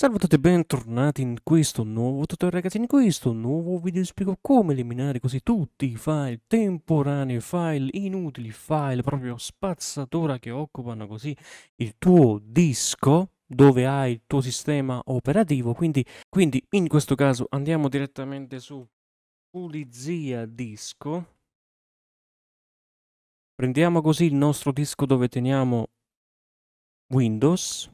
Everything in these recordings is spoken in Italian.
Salve a tutti e bentornati in questo nuovo tutorial ragazzi, in questo nuovo video vi spiego come eliminare così tutti i file temporanei, file inutili, file proprio spazzatura che occupano così il tuo disco dove hai il tuo sistema operativo, quindi, quindi in questo caso andiamo direttamente su pulizia disco, prendiamo così il nostro disco dove teniamo Windows,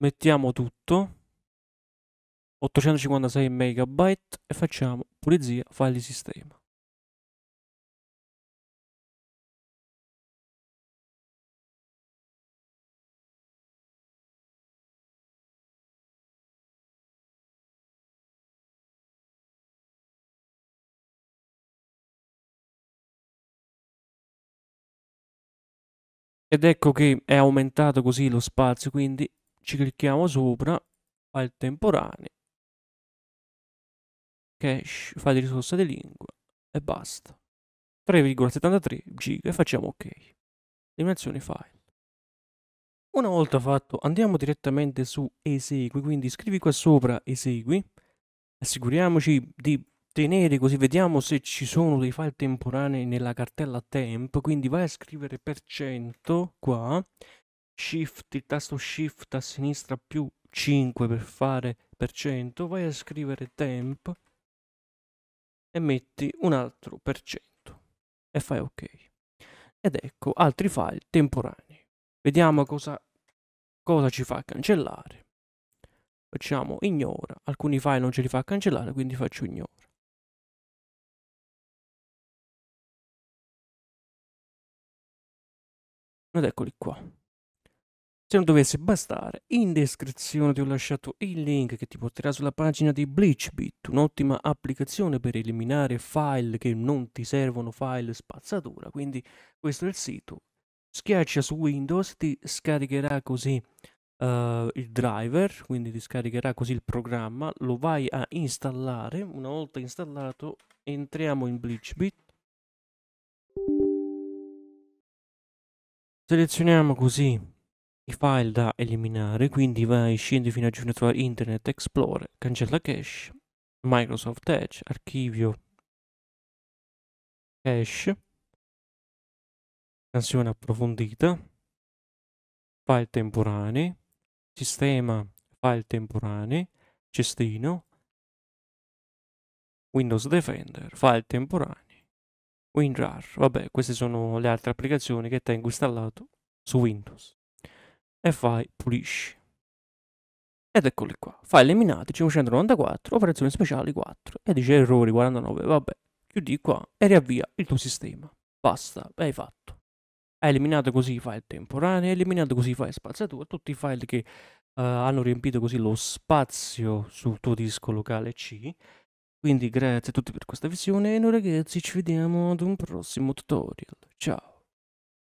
mettiamo tutto 856 megabyte e facciamo pulizia file sistema Ed ecco che è aumentato così lo spazio, quindi ci clicchiamo sopra file temporaneo cache file di risorsa di lingua e basta 3,73 giga e facciamo ok dimensioni file una volta fatto andiamo direttamente su esegui quindi scrivi qua sopra esegui assicuriamoci di tenere così vediamo se ci sono dei file temporanei nella cartella temp quindi vai a scrivere per cento qua shift, il tasto shift a sinistra più 5 per fare per cento, vai a scrivere temp e metti un altro per cento e fai ok. Ed ecco altri file temporanei. Vediamo cosa, cosa ci fa cancellare. Facciamo ignora, alcuni file non ce li fa cancellare, quindi faccio ignora. Ed eccoli qua. Se non dovesse bastare, in descrizione ti ho lasciato il link che ti porterà sulla pagina di BleachBit, un'ottima applicazione per eliminare file che non ti servono, file spazzatura, quindi questo è il sito. Schiaccia su Windows, ti scaricherà così uh, il driver, quindi ti scaricherà così il programma, lo vai a installare, una volta installato entriamo in BleachBit, selezioniamo così i file da eliminare, quindi vai, scendi fino a Junior Internet Explorer, cancella cache, Microsoft Edge, archivio, cache, canzone approfondita, file temporanei, sistema file temporanei, cestino, Windows Defender, file temporanei, WinRAR, vabbè queste sono le altre applicazioni che tengo installato su Windows e fai pulisci. Ed eccoli qua, fai eliminati 594, operazioni speciali 4 e dice errori 49, vabbè, chiudi qua e riavvia il tuo sistema. Basta, hai fatto. Hai eliminato così i file temporanei, hai eliminato così i file spazzatura, tutti i file che uh, hanno riempito così lo spazio sul tuo disco locale C. Quindi grazie a tutti per questa visione e noi ragazzi ci vediamo ad un prossimo tutorial. Ciao!